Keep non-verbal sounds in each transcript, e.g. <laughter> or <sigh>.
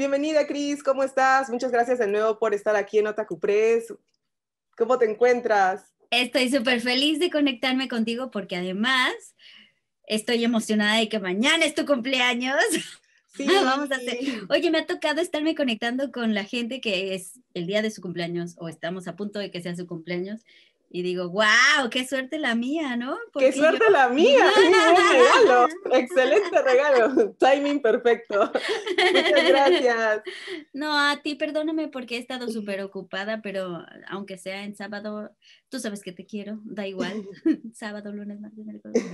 Bienvenida, Cris, ¿cómo estás? Muchas gracias de nuevo por estar aquí en Otaku Press. ¿Cómo te encuentras? Estoy súper feliz de conectarme contigo porque además estoy emocionada de que mañana es tu cumpleaños. <laughs> Sí, vamos a hacer. Oye, me ha tocado estarme conectando con la gente que es el día de su cumpleaños o estamos a punto de que sea su cumpleaños y digo, wow, qué suerte la mía, ¿no? qué suerte la mía, <laughs> regalo, excelente regalo, timing perfecto. Muchas gracias. No, a ti perdóname porque he estado súper ocupada, pero aunque sea en sábado, tú sabes que te quiero, da igual, <laughs> sábado, lunes, martes, miércoles.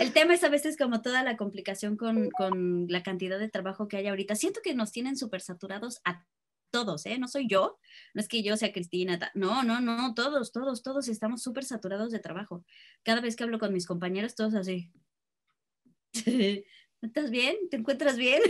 El tema es a veces como toda la complicación con, con la cantidad de trabajo que hay ahorita. Siento que nos tienen súper saturados a todos, ¿eh? No soy yo, no es que yo sea Cristina, no, no, no, todos, todos, todos estamos súper saturados de trabajo. Cada vez que hablo con mis compañeros, todos así. <laughs> ¿Estás bien? ¿Te encuentras bien?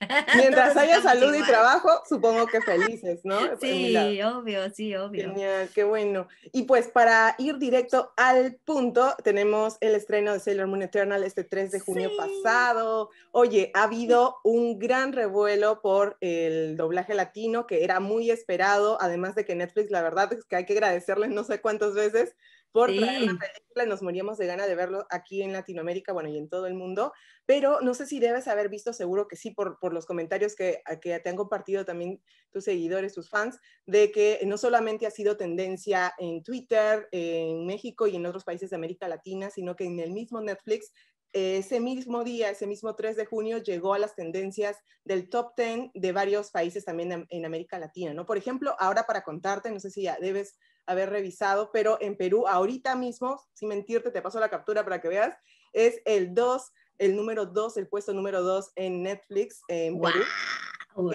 <laughs> Mientras haya salud y trabajo, supongo que felices, ¿no? <laughs> Sí, obvio, sí, obvio. Genial, qué bueno. Y pues para ir directo al punto, tenemos el estreno de Sailor Moon Eternal este 3 de junio pasado. Oye, ha habido un gran revuelo por el doblaje latino que era muy esperado, además de que Netflix, la verdad es que hay que agradecerles no sé cuántas veces por la película nos moríamos de gana de verlo aquí en Latinoamérica, bueno, y en todo el mundo, pero no sé si debes haber visto, seguro que sí, por, por los comentarios que, que te han compartido también tus seguidores, tus fans, de que no solamente ha sido tendencia en Twitter, en México y en otros países de América Latina, sino que en el mismo Netflix ese mismo día, ese mismo 3 de junio, llegó a las tendencias del top 10 de varios países también en, América Latina, ¿no? Por ejemplo, ahora para contarte, no sé si ya debes haber revisado, pero en Perú ahorita mismo, sin mentirte, te paso la captura para que veas, es el 2, el número 2, el puesto número 2 en Netflix en Perú.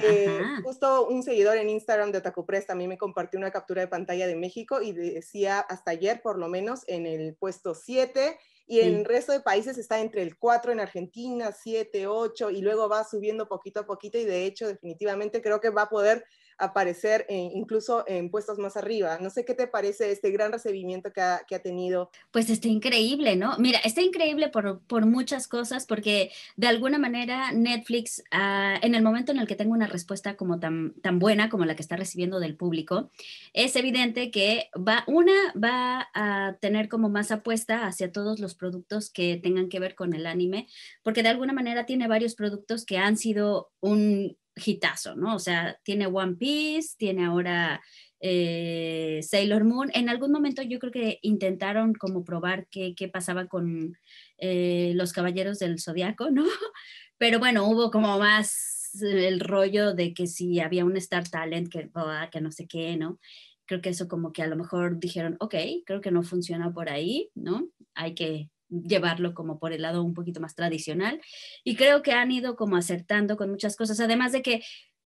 Eh, justo un seguidor en Instagram de Otaku Press también me compartió una captura de pantalla de México y decía hasta ayer por lo menos en el puesto 7 y en el resto de países está entre el 4 en Argentina, 7, 8 y luego va subiendo poquito a poquito y de hecho definitivamente creo que va a poder aparecer incluso en puestos más arriba. No sé qué te parece este gran recibimiento que ha, que ha tenido. Pues está increíble, ¿no? Mira, está increíble por, por muchas cosas porque de alguna manera Netflix, ah, en el momento en el que tengo una respuesta como tan, tan buena como la que está recibiendo del público, es evidente que va, una va a tener como más apuesta hacia todos los productos que tengan que ver con el anime, porque de alguna manera tiene varios productos que han sido un hitazo, ¿no? O sea, tiene One Piece, tiene ahora eh, Sailor Moon. En algún momento yo creo que intentaron como probar qué, pasaba con eh, los Caballeros del Zodiaco, ¿no? <laughs> Pero bueno, hubo como más el rollo de que si había un Star Talent, que, ah, que no sé qué, ¿no? Creo que eso como que a lo mejor dijeron, ok, creo que no funciona por ahí, ¿no? Hay que llevarlo como por el lado un poquito más tradicional. Y creo que han ido como acertando con muchas cosas, además de que,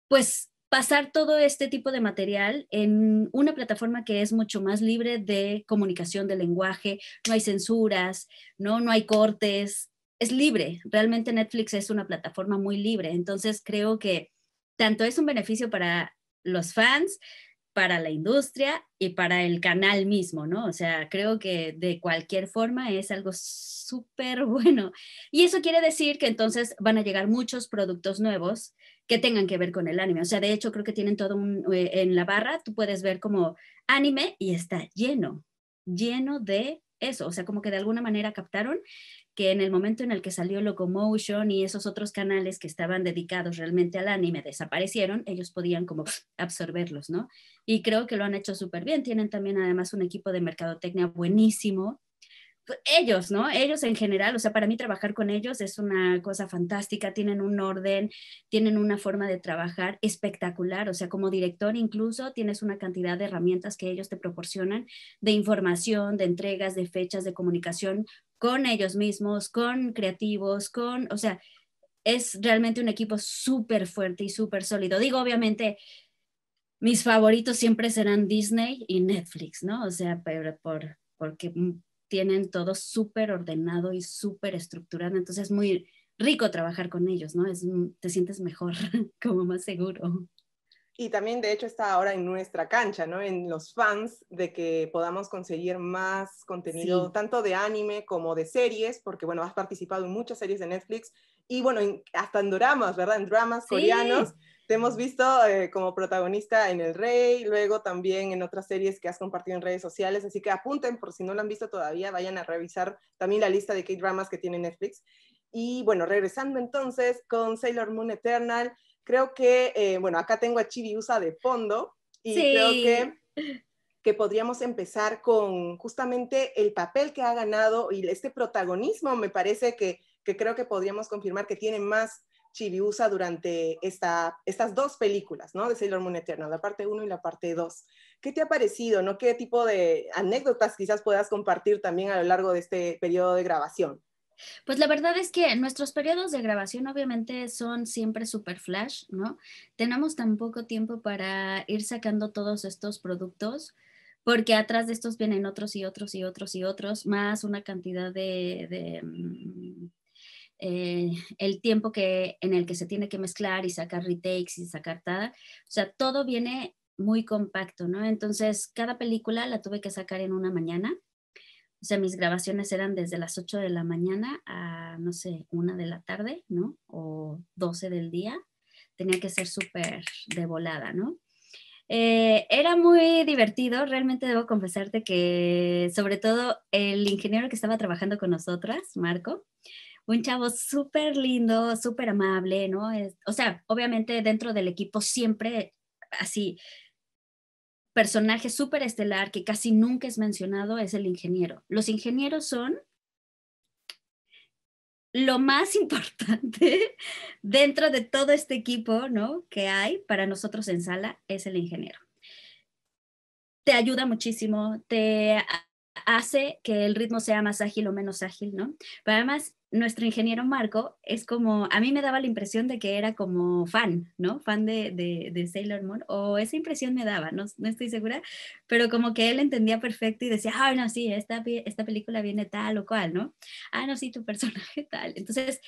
pues, pasar todo este tipo de material en una plataforma que es mucho más libre de comunicación de lenguaje, no hay censuras, no, no hay cortes, es libre. Realmente Netflix es una plataforma muy libre, entonces creo que tanto es un beneficio para los fans para la industria y para el canal mismo, ¿no? O sea, creo que de cualquier forma es algo súper bueno. Y eso quiere decir que entonces van a llegar muchos productos nuevos que tengan que ver con el anime. O sea, de hecho creo que tienen todo eh, en la barra, tú puedes ver como anime y está lleno, lleno de eso, o sea, como que de alguna manera captaron que en el momento en el que salió Locomotion y esos otros canales que estaban dedicados realmente al anime desaparecieron, ellos podían como absorberlos, ¿no? Y creo que lo han hecho súper bien. Tienen también además un equipo de mercadotecnia buenísimo ellos, ¿no? Ellos en general, o sea, para mí trabajar con ellos es una cosa fantástica, tienen un orden, tienen una forma de trabajar espectacular, o sea, como director incluso tienes una cantidad de herramientas que ellos te proporcionan de información, de entregas, de fechas, de comunicación con ellos mismos, con creativos, con, o sea, es realmente un equipo súper fuerte y súper sólido. Digo, obviamente, mis favoritos siempre serán Disney y Netflix, ¿no? O sea, pero por, porque tienen todo súper ordenado y súper estructurado, entonces es muy rico trabajar con ellos, ¿no? Es, te sientes mejor, <laughs> como más seguro. Y también, de hecho, está ahora en nuestra cancha, ¿no? En los fans, de que podamos conseguir más contenido, tanto de anime como de series, porque, bueno, has participado en muchas series de Netflix y, bueno, hasta en dramas, ¿verdad? En dramas sí. coreanos. Te hemos visto eh, como protagonista en El Rey, luego también en otras series que has compartido en redes sociales, así que apunten por si no lo han visto todavía, vayan a revisar también la lista de K-dramas que tiene Netflix. Y bueno, regresando entonces con Sailor Moon Eternal, creo que, eh, bueno, acá tengo a Chibi Usa de fondo y creo que que podríamos empezar con justamente el papel que ha ganado y este protagonismo, me parece que, que creo que podríamos confirmar que tiene más usa durante esta, estas dos películas, ¿no? De Sailor Moon Eternal, la parte 1 y la parte 2. ¿Qué te ha parecido, no? ¿Qué tipo de anécdotas quizás puedas compartir también a lo largo de este periodo de grabación? Pues la verdad es que nuestros periodos de grabación obviamente son siempre super flash, ¿no? Tenemos tan poco tiempo para ir sacando todos estos productos porque atrás de estos vienen otros y otros y otros y otros, más una cantidad de mm, eh, el tiempo que, en el que se tiene que mezclar y sacar retakes y sacar tada O sea, todo viene muy compacto, ¿no? Entonces, cada película la tuve que sacar en una mañana. O sea, mis grabaciones eran desde las 8 de la mañana a, no sé, 1 de la tarde, ¿no? O 12 del día. Tenía que ser súper de volada, ¿no? Eh, era muy divertido, realmente debo confesarte que sobre todo el ingeniero que estaba trabajando con nosotras, Marco, un chavo súper lindo, súper amable, ¿no? o sea, obviamente dentro del equipo siempre así, personaje súper estelar que casi nunca es mencionado es el ingeniero. Los ingenieros son lo más <laughs> importante dentro de todo este equipo, ¿no? Que hay para nosotros en sala es el ingeniero. Te ayuda muchísimo, te hace que el ritmo sea más ágil o menos ágil, ¿no? Pero además nuestro ingeniero Marco es como, a mí me daba la impresión de que era como fan, ¿no? Fan de, de, de Sailor Moon, o esa impresión me daba, no, no, estoy segura, pero como que él entendía perfecto y decía, ah, no, sí, esta, esta película viene tal o cual, ¿no? Ah, no, sí, tu personaje <laughs> tal. Entonces,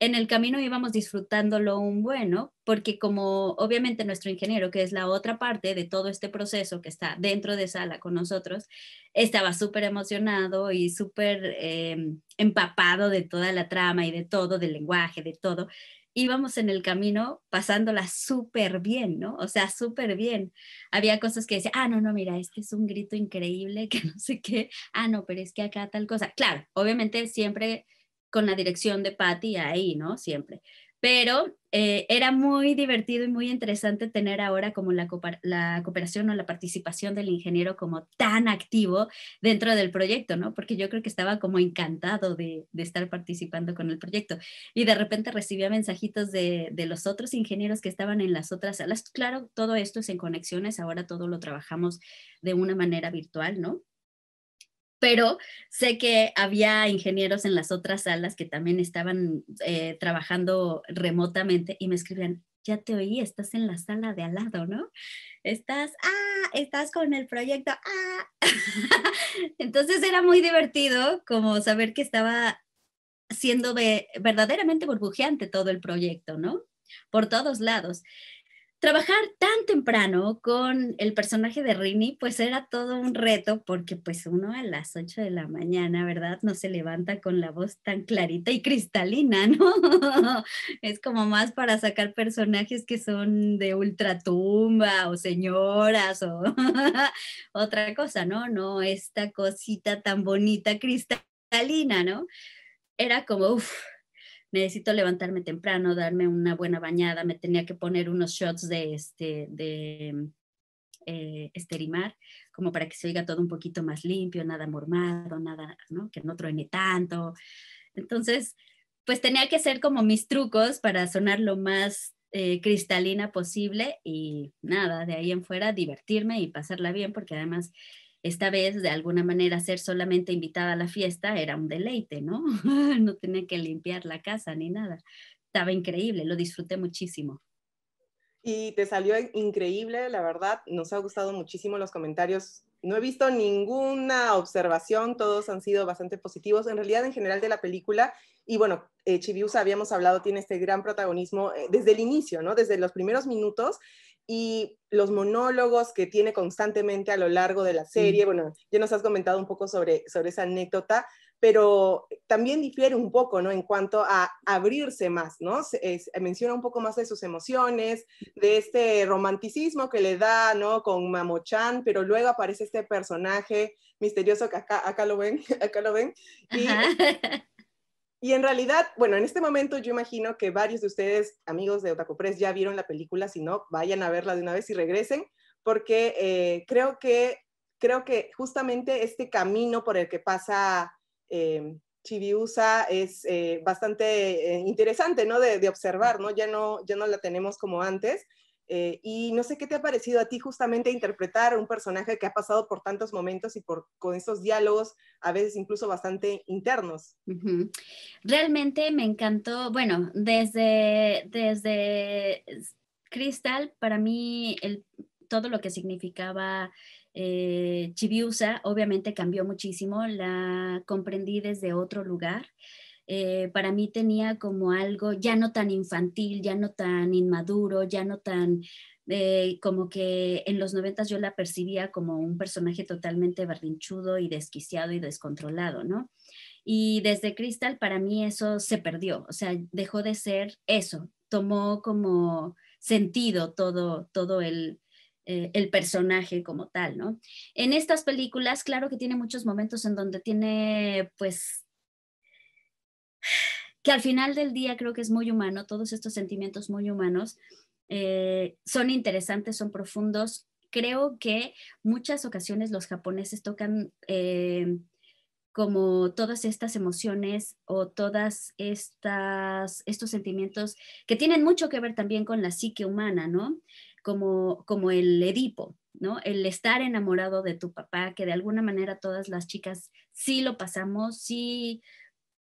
en el camino íbamos disfrutándolo un bueno, porque como obviamente nuestro ingeniero, que es la otra parte de todo este proceso que está dentro de sala con nosotros, estaba súper emocionado y súper eh, empapado de toda la trama y de todo, del lenguaje, de todo. Íbamos en el camino pasándola súper bien, ¿no? O sea, súper bien. Había cosas que decía, ah, no, no, mira, este es un grito increíble, <laughs> que no sé qué, ah, no, pero es que acá tal cosa. Claro, obviamente siempre con la dirección de Patty ahí, ¿no? Siempre. Pero eh, era muy divertido y muy interesante tener ahora como la, cooperación o la participación del ingeniero como tan activo dentro del proyecto, ¿no? Porque yo creo que estaba como encantado de, estar participando con el proyecto. Y de repente recibía mensajitos de, los otros ingenieros que estaban en las otras salas. Claro, todo esto es en conexiones, ahora todo lo trabajamos de una manera virtual, ¿no? pero sé que había ingenieros en las otras salas que también estaban eh, trabajando remotamente y me escribían, ya te oí, estás en la sala de al lado, ¿no? Estás, ah, estás con el proyecto, ah. <laughs> Entonces era muy divertido como saber que estaba siendo verdaderamente burbujeante todo el proyecto, ¿no? Por todos lados trabajar tan temprano con el personaje de Rini, pues era todo un reto, porque pues uno a las 8 de la mañana, ¿verdad? No se levanta con la voz tan clarita y cristalina, <laughs> ¿no? es como más para sacar personajes que son de ultratumba o señoras o <laughs> otra cosa, ¿no? No esta cosita tan bonita, cristalina, ¿no? Era como, uff, necesito levantarme temprano, darme una buena bañada, me tenía que poner unos shots de, este, de eh, esterimar, como para que se oiga todo un poquito más limpio, nada mormado, nada, ¿no? que no truene tanto. Entonces, pues tenía que hacer como mis trucos para sonar lo más eh, cristalina posible y nada, de ahí en fuera divertirme y pasarla bien, porque además esta vez, de alguna manera, ser solamente invitada a la fiesta era un deleite, ¿no? <laughs> no tenía que limpiar la casa ni nada. Estaba increíble, lo disfruté muchísimo. Y te salió increíble, la verdad. Nos ha gustado muchísimo los comentarios. No he visto ninguna observación, todos han sido bastante positivos, en realidad en general de la película. Y bueno, eh, Chibiusa, habíamos hablado, tiene este gran protagonismo eh, desde el inicio, ¿no? Desde los primeros minutos y los monólogos que tiene constantemente a lo largo de la serie. Bueno, ya nos has comentado un poco sobre, sobre esa anécdota, pero también difiere un poco, ¿no? En cuanto a abrirse más, ¿no? menciona un poco más de sus emociones, de este romanticismo que le da, ¿no? Con Mamochan, pero luego aparece este personaje misterioso que acá, acá lo ven, <laughs> acá lo ven. Y, y en realidad, bueno, en este momento yo imagino que varios de ustedes, amigos de Otaku ya vieron la película, si no, vayan a verla de una vez y regresen, porque eh, creo, que, creo que justamente este camino por el que pasa eh, Chibiusa es eh, bastante eh, interesante, ¿no? De, de, observar, ¿no? Ya, ¿no? ya no la tenemos como antes, eh, y no sé qué te ha parecido a ti justamente interpretar un personaje que ha pasado por tantos momentos y con estos diálogos, a veces incluso bastante internos. Realmente me encantó, bueno, desde, desde Crystal, para mí todo lo que significaba eh, Chibiusa, obviamente cambió muchísimo, la comprendí desde otro lugar, eh, para mí tenía como algo ya no tan infantil, ya no tan inmaduro, ya no tan eh, como que en los noventas yo la percibía como un personaje totalmente barrinchudo y desquiciado y descontrolado, ¿no? Y desde Crystal para mí eso se perdió, o sea, dejó de ser eso, tomó como sentido todo, todo el, eh, el personaje como tal, ¿no? En estas películas, claro que tiene muchos momentos en donde tiene, pues, y al final del día creo que es muy humano, todos estos sentimientos muy humanos eh, son interesantes, son profundos. Creo que muchas ocasiones los japoneses tocan eh, como todas estas emociones o todas estas estos sentimientos que tienen mucho que ver también con la psique humana, ¿no? Como, como el Edipo, ¿no? El estar enamorado de tu papá, que de alguna manera todas las chicas sí lo pasamos, sí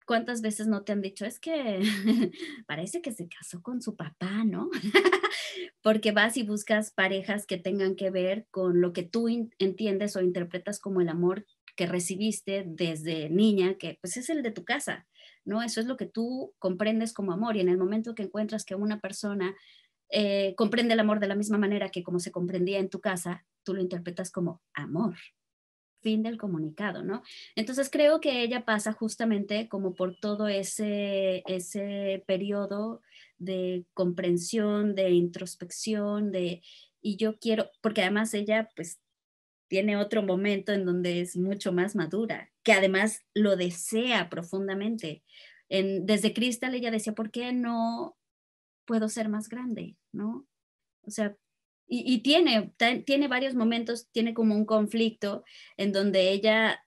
¿Cuántas veces no te han dicho, es que <laughs> parece que se casó con su papá, ¿no? <laughs> Porque vas y buscas parejas que tengan que ver con lo que tú entiendes o interpretas como el amor que recibiste desde niña, que pues es el de tu casa, ¿no? Eso es lo que tú comprendes como amor y en el momento que encuentras que una persona eh, comprende el amor de la misma manera que como se comprendía en tu casa, tú lo interpretas como amor, fin del comunicado, ¿no? Entonces creo que ella pasa justamente como por todo ese, ese periodo de comprensión, de introspección, de, y yo quiero, porque además ella pues tiene otro momento en donde es mucho más madura, que además lo desea profundamente. desde Crystal ella decía, ¿por qué no puedo ser más grande? ¿No? O sea, y, tiene, tiene varios momentos, tiene como un conflicto en donde ella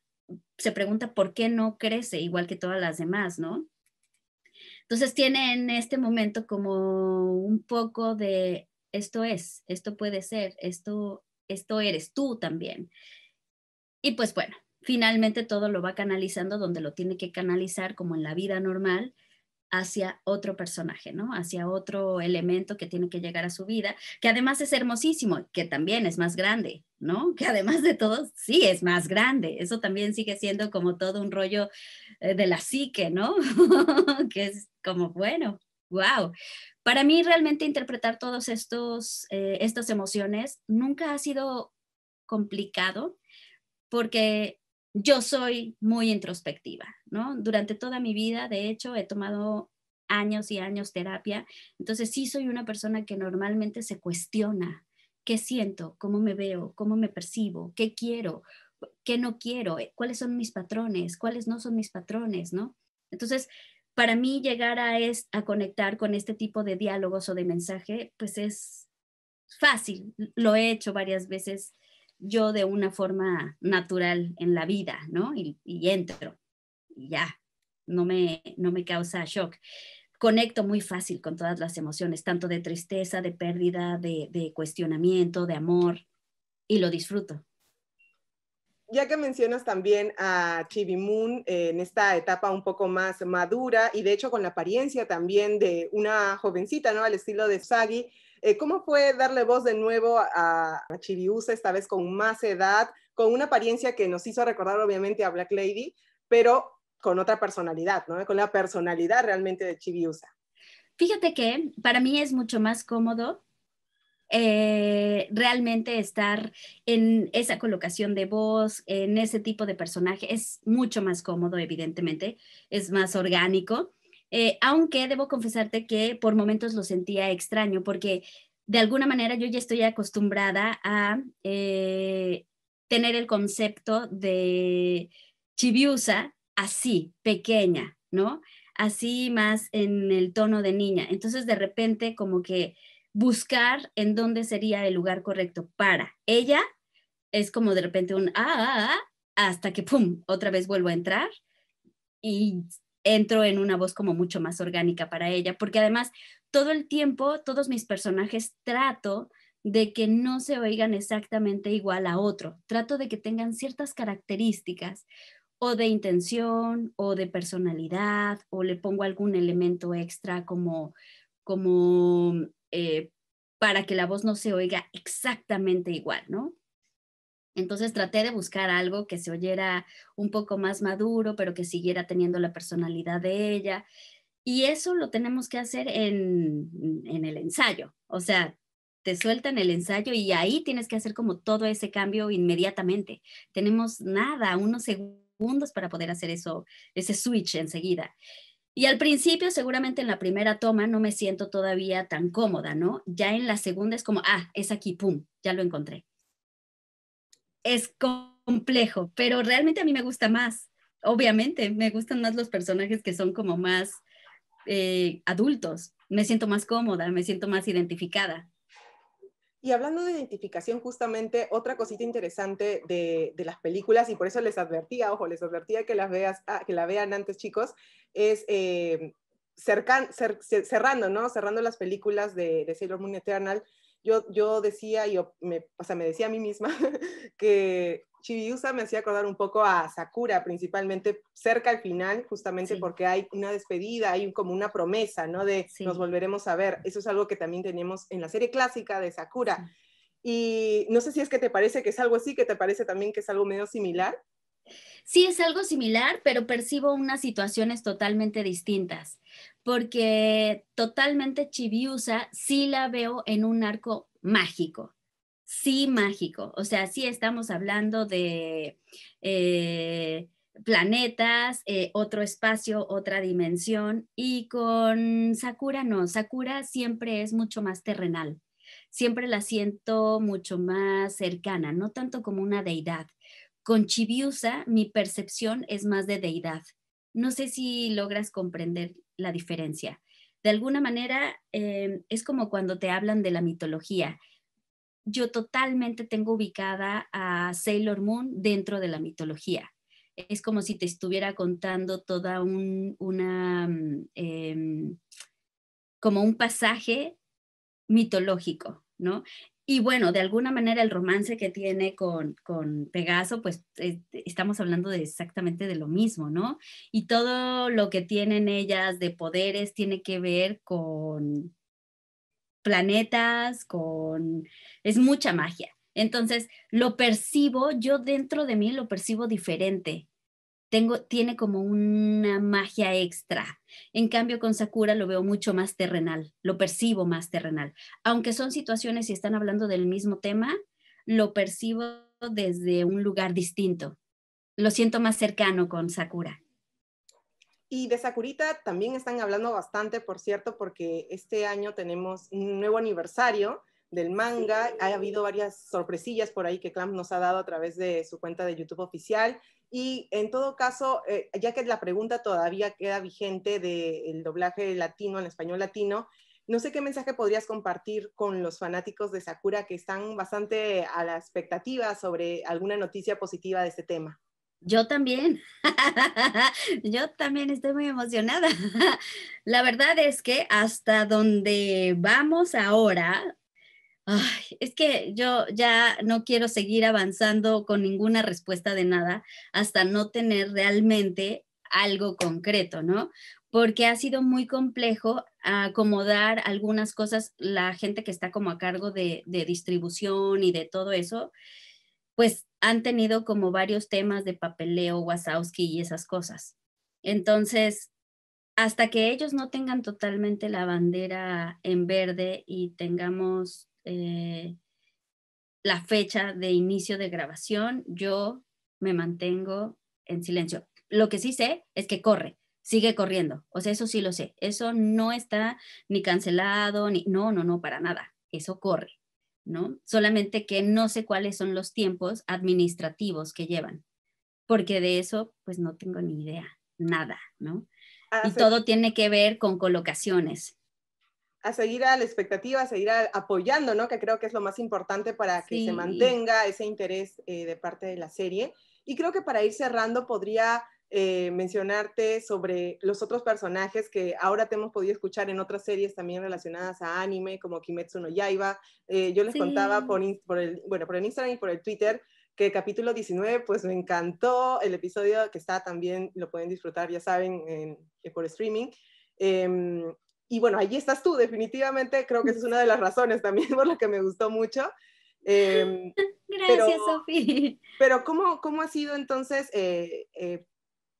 se pregunta por qué no crece igual que todas las demás, ¿no? Entonces tiene en este momento como un poco de esto es, esto puede ser, esto, esto eres tú también. Y pues bueno, finalmente todo lo va canalizando donde lo tiene que canalizar como en la vida normal hacia otro personaje, ¿no? Hacia otro elemento que tiene que llegar a su vida, que además es hermosísimo, que también es más grande, ¿no? Que además de todo, sí, es más grande. Eso también sigue siendo como todo un rollo eh, de la psique, ¿no? <laughs> que es como, bueno, wow. Para mí realmente interpretar todas eh, estas emociones nunca ha sido complicado porque yo soy muy introspectiva durante toda mi vida, de hecho, he tomado años y años terapia, entonces sí soy una persona que normalmente se cuestiona qué siento, cómo me veo, cómo me percibo, qué quiero, qué no quiero, eh, cuáles son mis patrones, cuáles no son mis patrones, ¿no? Entonces, para mí llegar a, a conectar con este tipo de diálogos o de mensaje, pues es fácil, lo he hecho varias veces yo de una forma natural en la vida, ¿no? y entro ya, no me, no me causa shock. Conecto muy fácil con todas las emociones, tanto de tristeza, de pérdida, de, cuestionamiento, de amor, y lo disfruto. Ya que mencionas también a Chibi Moon eh, en esta etapa un poco más madura y de hecho con la apariencia también de una jovencita, ¿no? Al estilo de Sagi, eh, ¿cómo fue darle voz de nuevo a Chibi Usa, esta vez con más edad, con una apariencia que nos hizo recordar obviamente a Black Lady, pero con otra personalidad, ¿no? Con la personalidad realmente de Chibiusa. Fíjate que para mí es mucho más cómodo eh, realmente estar en esa colocación de voz, en ese tipo de personaje, es mucho más cómodo, evidentemente, es más orgánico. Eh, aunque debo confesarte que por momentos lo sentía extraño porque de alguna manera yo ya estoy acostumbrada a eh, tener el concepto de Chibiusa así, pequeña, ¿no? Así más en el tono de niña. Entonces de repente como que buscar en dónde sería el lugar correcto para ella es como de repente un ah, ah, ah, hasta que pum, otra vez vuelvo a entrar y entro en una voz como mucho más orgánica para ella, porque además todo el tiempo, todos mis personajes trato de que no se oigan exactamente igual a otro, trato de que tengan ciertas características, o de intención o de personalidad o le pongo algún elemento extra como, como eh, para que la voz no se oiga exactamente igual, ¿no? Entonces traté de buscar algo que se oyera un poco más maduro, pero que siguiera teniendo la personalidad de ella. Y eso lo tenemos que hacer en, en el ensayo. O sea, te sueltan el ensayo y ahí tienes que hacer como todo ese cambio inmediatamente. Tenemos nada, uno segundo para poder hacer eso, ese switch enseguida. Y al principio, seguramente en la primera toma, no me siento todavía tan cómoda, ¿no? Ya en la segunda es como, ah, es aquí, pum, ya lo encontré. Es complejo, pero realmente a mí me gusta más. Obviamente, me gustan más los personajes que son como más eh, adultos. Me siento más cómoda, me siento más identificada. Y hablando de identificación, justamente otra cosita interesante de, las películas, y por eso les advertía, ojo, les advertía que las veas, ah, que la vean antes, chicos, es eh, cerrando, Cerrando las películas de, de Sailor Moon Eternal, yo, decía, yo me, o sea, me decía a mí misma <laughs> que Chibiusa me hacía acordar un poco a Sakura, principalmente cerca al final, justamente porque hay una despedida, hay como una promesa, ¿no? De nos volveremos a ver. Eso es algo que también tenemos en la serie clásica de Sakura. Y no sé si es que te parece que es algo así, que te parece también que es algo medio similar. Sí, es algo similar, pero percibo unas situaciones totalmente distintas, porque totalmente Chibiusa sí la veo en un arco mágico, sí mágico, o sea, sí estamos hablando de eh, planetas, eh, otro espacio, otra dimensión, y con Sakura no, Sakura siempre es mucho más terrenal, siempre la siento mucho más cercana, no tanto como una deidad con Chibiusa mi percepción es más de deidad. No sé si logras comprender la diferencia. De alguna manera eh, es como cuando te hablan de la mitología. Yo totalmente tengo ubicada a Sailor Moon dentro de la mitología. Es como si te estuviera contando toda una, mm, em, como un pasaje mitológico, ¿no? Y bueno, de alguna manera el romance que tiene con, con Pegaso, pues estamos hablando de exactamente de lo mismo, ¿no? Y todo lo que tienen ellas de poderes tiene que ver con planetas, con... es mucha magia. Entonces, lo percibo, yo dentro de mí lo percibo diferente tengo, tiene como una magia extra. En cambio, con Sakura lo veo mucho más terrenal, lo percibo más terrenal. Aunque son situaciones y están hablando del mismo tema, lo percibo desde un lugar distinto. Lo siento más cercano con Sakura. Y de Sakurita también están hablando bastante, por cierto, porque este año tenemos un nuevo aniversario del manga. Ha habido varias sorpresillas por ahí que Clamp nos ha dado a través de su cuenta de YouTube oficial. Y en todo caso, eh, ya que la pregunta todavía queda vigente del doblaje latino al español latino, no sé qué mensaje podrías compartir con los fanáticos de Sakura que están bastante a la expectativa sobre alguna noticia positiva de este tema. Yo también, <laughs> yo también estoy muy emocionada. <laughs> La verdad es que hasta donde vamos ahora, es que yo ya no quiero seguir avanzando con ninguna respuesta de nada hasta no tener realmente algo concreto, ¿no? Porque ha sido muy complejo acomodar algunas cosas, la gente que está como a cargo de, distribución y de todo eso, pues han tenido como varios temas de papeleo, Wazowski y esas cosas. Entonces, hasta que ellos no tengan totalmente la bandera en verde y tengamos eh, la fecha de inicio de grabación, yo me mantengo en silencio. Lo que sí sé es que corre, sigue corriendo. O sea, eso sí lo sé. Eso no está ni cancelado, ni... No, no, no, para nada. Eso corre, ¿no? Solamente que no sé cuáles son los tiempos administrativos que llevan, porque de eso, pues no tengo ni idea, nada, ¿no? y todo tiene que ver con colocaciones a seguir a la expectativa, a seguir apoyando, ¿no? Que creo que es lo más importante para que se mantenga ese interés eh, de parte de la serie. Y creo que para ir cerrando podría eh, mencionarte sobre los otros personajes que ahora te hemos podido escuchar en otras series también relacionadas a anime, como Kimetsu no Yaiba. Eh, yo les contaba por, el, bueno, por el Instagram y por el Twitter que el capítulo 19 pues me encantó, el episodio que está también, lo pueden disfrutar, ya saben, por streaming. Em, y bueno, ahí estás tú, definitivamente. Creo que esa es una de las razones también por la que me gustó mucho. Em, <laughs> Gracias, Sofía. Pero ¿cómo, ¿cómo ha sido entonces eh, eh,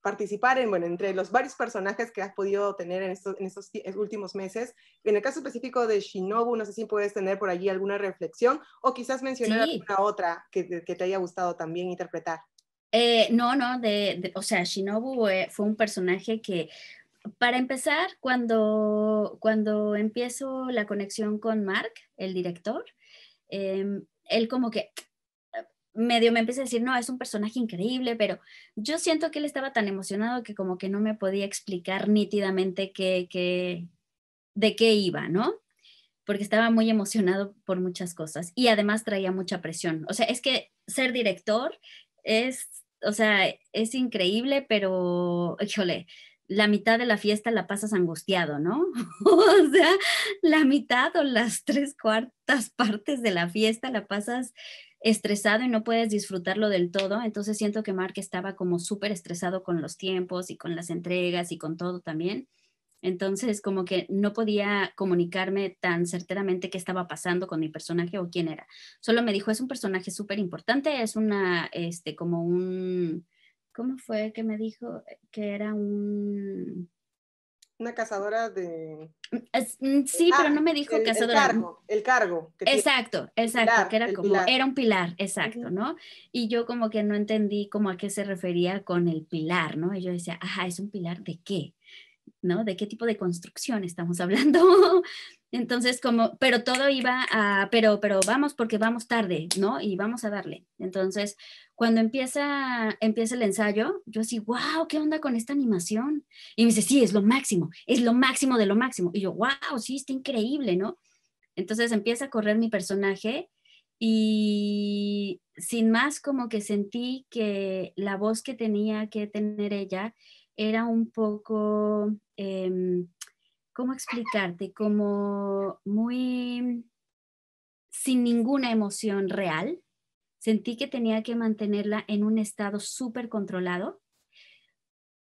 participar en, bueno, entre los varios personajes que has podido tener en estos, en estos últimos meses? En el caso específico de Shinobu, no sé si puedes tener por allí alguna reflexión o quizás mencionar alguna otra que, te haya gustado también interpretar. Eh, no, no, de, o sea, Shinobu fue un personaje que para empezar, cuando, empiezo la conexión con Mark, el director, em, él como que medio me empieza a decir, no, es un personaje increíble, pero yo siento que él estaba tan emocionado que como que no me podía explicar nítidamente de qué iba, ¿no? Porque estaba muy emocionado por muchas cosas y además traía mucha presión. O sea, es que ser director es, o sea, es increíble, pero, híjole, la mitad de la fiesta la pasas angustiado, ¿no? <laughs> o sea, la mitad o las tres cuartas partes de la fiesta la pasas estresado y no puedes disfrutarlo del todo. Entonces siento que Mark estaba como súper estresado con los tiempos y con las entregas y con todo también. Entonces como que no podía comunicarme tan certeramente qué estaba pasando con mi personaje o quién era. Solo me dijo, es un personaje súper importante, es una, este, como un ¿cómo fue que me dijo que era un... Una cazadora de... Mm, sí, pero no me dijo cazadora. El cargo, el cargo. exacto, exacto, que era un pilar, exacto, ¿no? Y yo como que no entendí como a qué se refería con el pilar, ¿no? Y yo decía, ajá, ¿es un pilar de qué? ¿No? ¿De qué tipo de construcción estamos hablando? <laughs> Entonces, como, pero todo iba a, pero, pero vamos porque vamos tarde, ¿no? Y vamos a darle. Entonces, cuando empieza, empieza el ensayo, yo así, wow, ¿qué onda con esta animación? Y me dice, sí, es lo máximo, es lo máximo de lo máximo. Y yo, wow, sí, está increíble, ¿no? Entonces empieza a correr mi personaje y sin más como que sentí que la voz que tenía que tener ella era un poco... Em, ¿cómo explicarte? Como muy sin ninguna emoción real. Sentí que tenía que mantenerla en un estado súper controlado,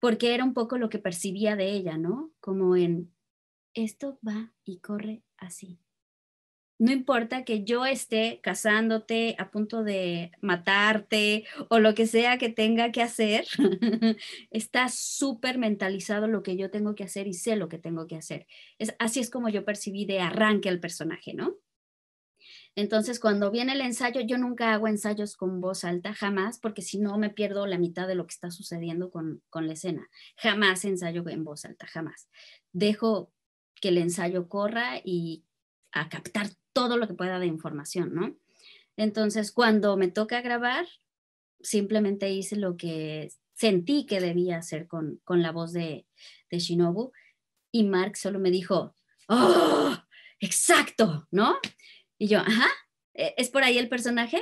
porque era un poco lo que percibía de ella, ¿no? Como en, esto va y corre así no importa que yo esté casándote, a punto de matarte o lo que sea que tenga que hacer, <laughs> está súper mentalizado lo que yo tengo que hacer y sé lo que tengo que hacer. así es como yo percibí de arranque al personaje, ¿no? Entonces, cuando viene el ensayo, yo nunca hago ensayos con voz alta, jamás, porque si no me pierdo la mitad de lo que está sucediendo con, con la escena. Jamás ensayo en voz alta, jamás. Dejo que el ensayo corra y a captar todo lo que pueda de información, ¿no? Entonces, cuando me toca grabar, simplemente hice lo que sentí que debía hacer con, la voz de, Shinobu y Mark solo me dijo, ¡Oh! ¡Exacto! ¿No? Y yo, ajá, ¿e, ¿es por ahí el personaje?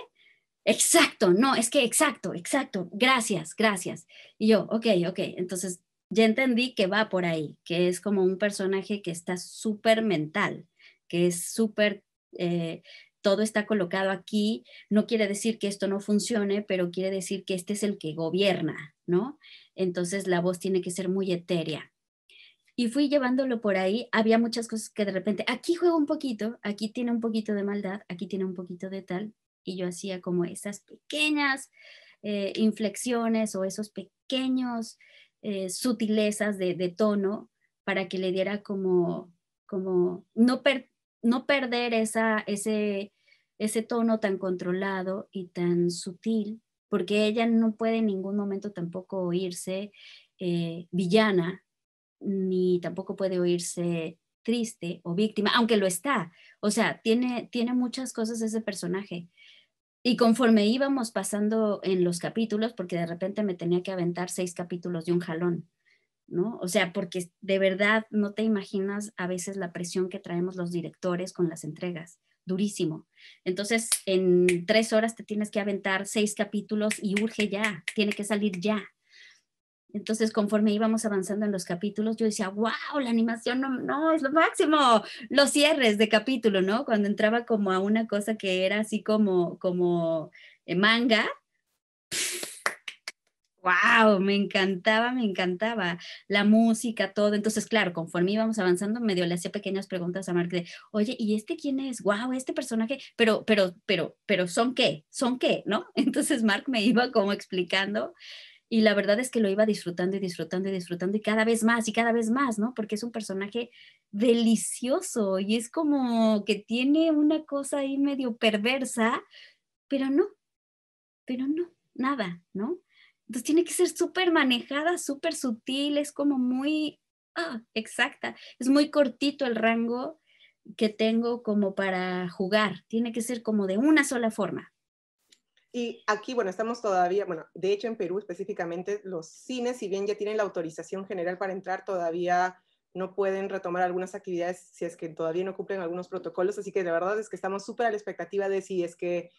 Exacto, no, es que exacto, exacto, gracias, gracias. Y yo, ok, ok, entonces ya entendí que va por ahí, que es como un personaje que está súper mental, que es súper eh, todo está colocado aquí, no quiere decir que esto no funcione, pero quiere decir que este es el que gobierna, ¿no? Entonces la voz tiene que ser muy etérea. Y fui llevándolo por ahí, había muchas cosas que de repente, aquí juega un poquito, aquí tiene un poquito de maldad, aquí tiene un poquito de tal, y yo hacía como esas pequeñas eh, inflexiones o esos pequeños eh, sutilezas de, de, tono para que le diera como, como no, per, no perder ese, tono tan controlado y tan sutil, porque ella no puede en ningún momento tampoco oírse eh, villana, ni tampoco puede oírse triste o víctima, aunque lo está. O sea, tiene, tiene muchas cosas ese personaje. Y conforme íbamos pasando en los capítulos, porque de repente me tenía que aventar seis capítulos de un jalón, o sea, porque de verdad no te imaginas a veces la presión que traemos los directores con las entregas, durísimo. Entonces, en tres horas te tienes que aventar seis capítulos y urge ya, tiene que salir ya. Entonces, conforme íbamos avanzando en los capítulos, yo decía, wow, la animación no, es lo máximo, los cierres de capítulo, ¿no? Cuando entraba como a una cosa que era así como, como eh, manga, Wow, me encantaba, me encantaba la música, todo. Entonces, claro, conforme íbamos avanzando, medio le hacía pequeñas preguntas a Mark de, oye, ¿y este quién es? Wow, este personaje, pero, pero, pero, pero, ¿son qué? ¿Son qué? ¿No? <laughs> Entonces Mark me iba como explicando y la verdad es que lo iba disfrutando y disfrutando y disfrutando y cada vez más y cada vez más, ¿no? Porque es un personaje delicioso y es como que tiene una cosa ahí medio perversa, pero no, pero no, nada, ¿no? Entonces tiene que ser súper manejada, súper sutil, es como muy ah, exacta. Es muy cortito el rango que tengo como para jugar. Tiene que ser como de una sola forma. Y aquí, bueno, estamos todavía, bueno, de hecho en Perú específicamente los cines, si bien ya tienen la autorización general para entrar, todavía no pueden retomar algunas actividades si es que todavía no cumplen algunos protocolos. Así que la verdad es que estamos súper a la expectativa de si es que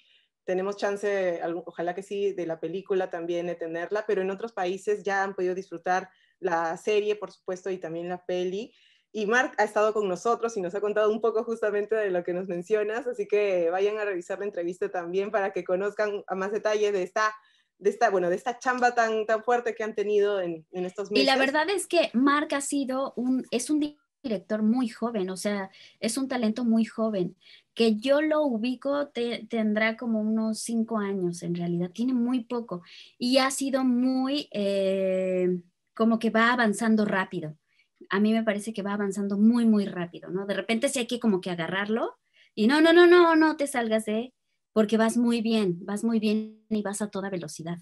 tenemos chance, ojalá que sí, de la película también de tenerla, pero en otros países ya han podido disfrutar la serie, por supuesto, y también la peli. Y Mark ha estado con nosotros y nos ha contado un poco justamente de lo que nos mencionas, así que vayan a revisar la entrevista también para que conozcan a más detalle de esta de esta, bueno, de esta chamba tan, tan fuerte que han tenido en, en estos meses. Y la verdad es que Mark ha sido un, es un director muy joven, o sea, es un talento muy joven, que yo lo ubico tendrá como unos cinco años en realidad, tiene muy poco y ha sido muy, eh, como que va avanzando rápido. A mí me parece que va avanzando muy, muy rápido, ¿no? De repente si hay que como que agarrarlo y no, no, no, no, no te salgas de, porque vas muy bien, vas muy bien y vas a toda velocidad,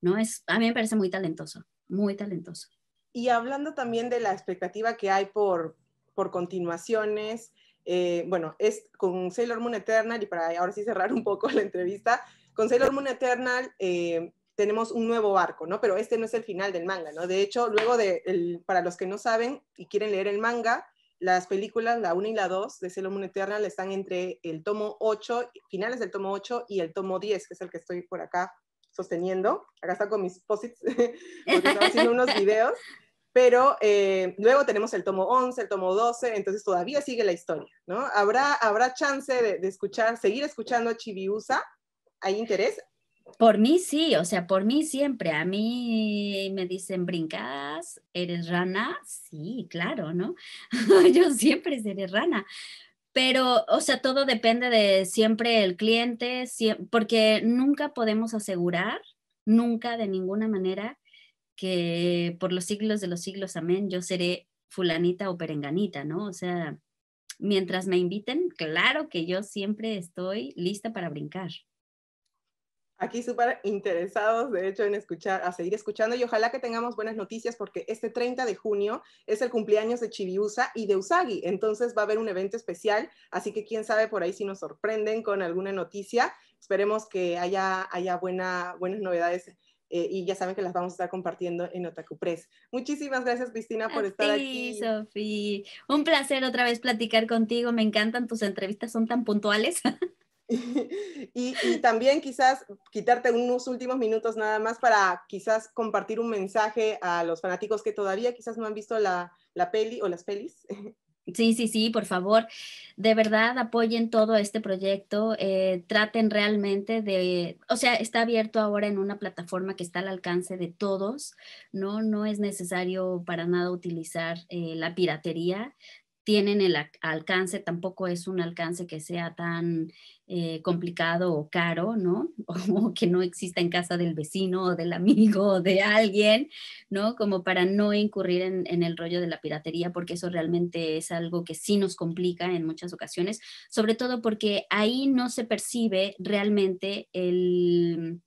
¿no? Es, a mí me parece muy talentoso, muy talentoso. Y hablando también de la expectativa que hay por, por continuaciones, eh, bueno, es con Sailor Moon Eternal, y para ahora sí cerrar un poco <laughs> la entrevista, con Sailor Moon Eternal eh, tenemos un nuevo arco, ¿no? Pero este no es el final del manga, ¿no? De hecho, luego de, el, para los que no saben y quieren leer el manga, las películas, la 1 y la 2 de Sailor Moon Eternal están entre el tomo 8, finales del tomo 8 y el tomo 10, que es el que estoy por acá sosteniendo. Acá está con mis posits, <laughs> porque estaba haciendo unos <laughs> videos pero eh, luego tenemos el tomo 11, el tomo 12, entonces todavía sigue la historia, ¿no? ¿Habrá, habrá chance de, escuchar, seguir escuchando a Chibiusa? ¿Hay interés? Por mí sí, o sea, por mí siempre. A mí me dicen brincadas, eres rana, sí, claro, ¿no? <laughs> Yo siempre seré rana. Pero, o sea, todo depende de siempre el cliente, porque nunca podemos asegurar, nunca de ninguna manera, que por los siglos de los siglos, amén, yo seré fulanita o perenganita, ¿no? O sea, mientras me inviten, claro que yo siempre estoy lista para brincar. Aquí súper interesados, de hecho, en escuchar, a seguir escuchando y ojalá que tengamos buenas noticias porque este 30 de junio es el cumpleaños de Chibiusa y de Usagi, entonces va a haber un evento especial, así que quién sabe por ahí si nos sorprenden con alguna noticia. Esperemos que haya, haya buena, buenas novedades eh, y ya saben que las vamos a estar compartiendo en Otaku Press. Muchísimas gracias Cristina por estar ti, aquí. Sofi, un placer otra vez platicar contigo, me encantan tus entrevistas, son tan puntuales. <laughs> <laughs> y, y, también quizás quitarte unos últimos minutos nada más para quizás compartir un mensaje a los fanáticos que todavía quizás no han visto la, la peli o las pelis <laughs> Sí, sí, sí, por favor, de verdad apoyen todo este proyecto, eh, traten realmente de, o sea, está abierto ahora en una plataforma que está al alcance de todos, ¿no? No es necesario para nada utilizar eh, la piratería, tienen el alcance, tampoco es un alcance que sea tan eh, complicado o caro, ¿no? <laughs> O que no exista en casa del vecino o del amigo o de alguien, ¿no? Como para no incurrir en, el rollo de la piratería, porque eso realmente es algo que sí nos complica en muchas ocasiones, sobre todo porque ahí no se percibe realmente el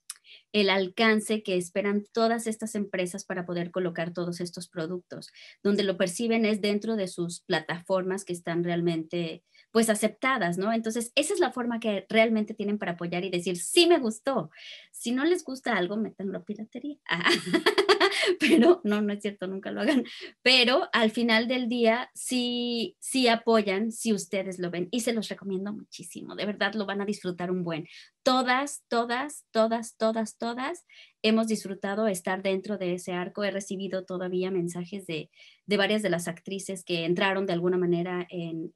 el alcance que esperan todas estas empresas para poder colocar todos estos productos. Donde lo perciben es dentro de sus plataformas que están realmente pues aceptadas, ¿no? Entonces, esa es la forma que realmente tienen para apoyar y decir, sí me gustó. Si no les gusta algo, métanlo a piratería. <laughs> Pero no, no es cierto, nunca lo hagan. Pero al final del día, sí, sí apoyan, si ustedes lo ven y se los recomiendo muchísimo. De verdad, lo van a disfrutar un buen todas, todas, todas, todas, todas hemos disfrutado estar dentro de ese arco. He recibido todavía mensajes de, varias de las actrices que entraron de alguna manera en,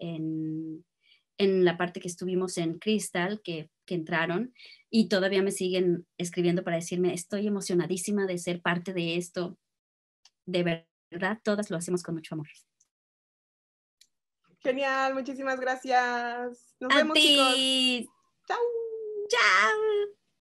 la parte que estuvimos en Crystal, que, entraron, y todavía me siguen escribiendo para decirme, estoy emocionadísima de ser parte de esto. De verdad, todas lo hacemos con mucho amor. Genial, muchísimas gracias. Nos vemos, ti. Chao. cha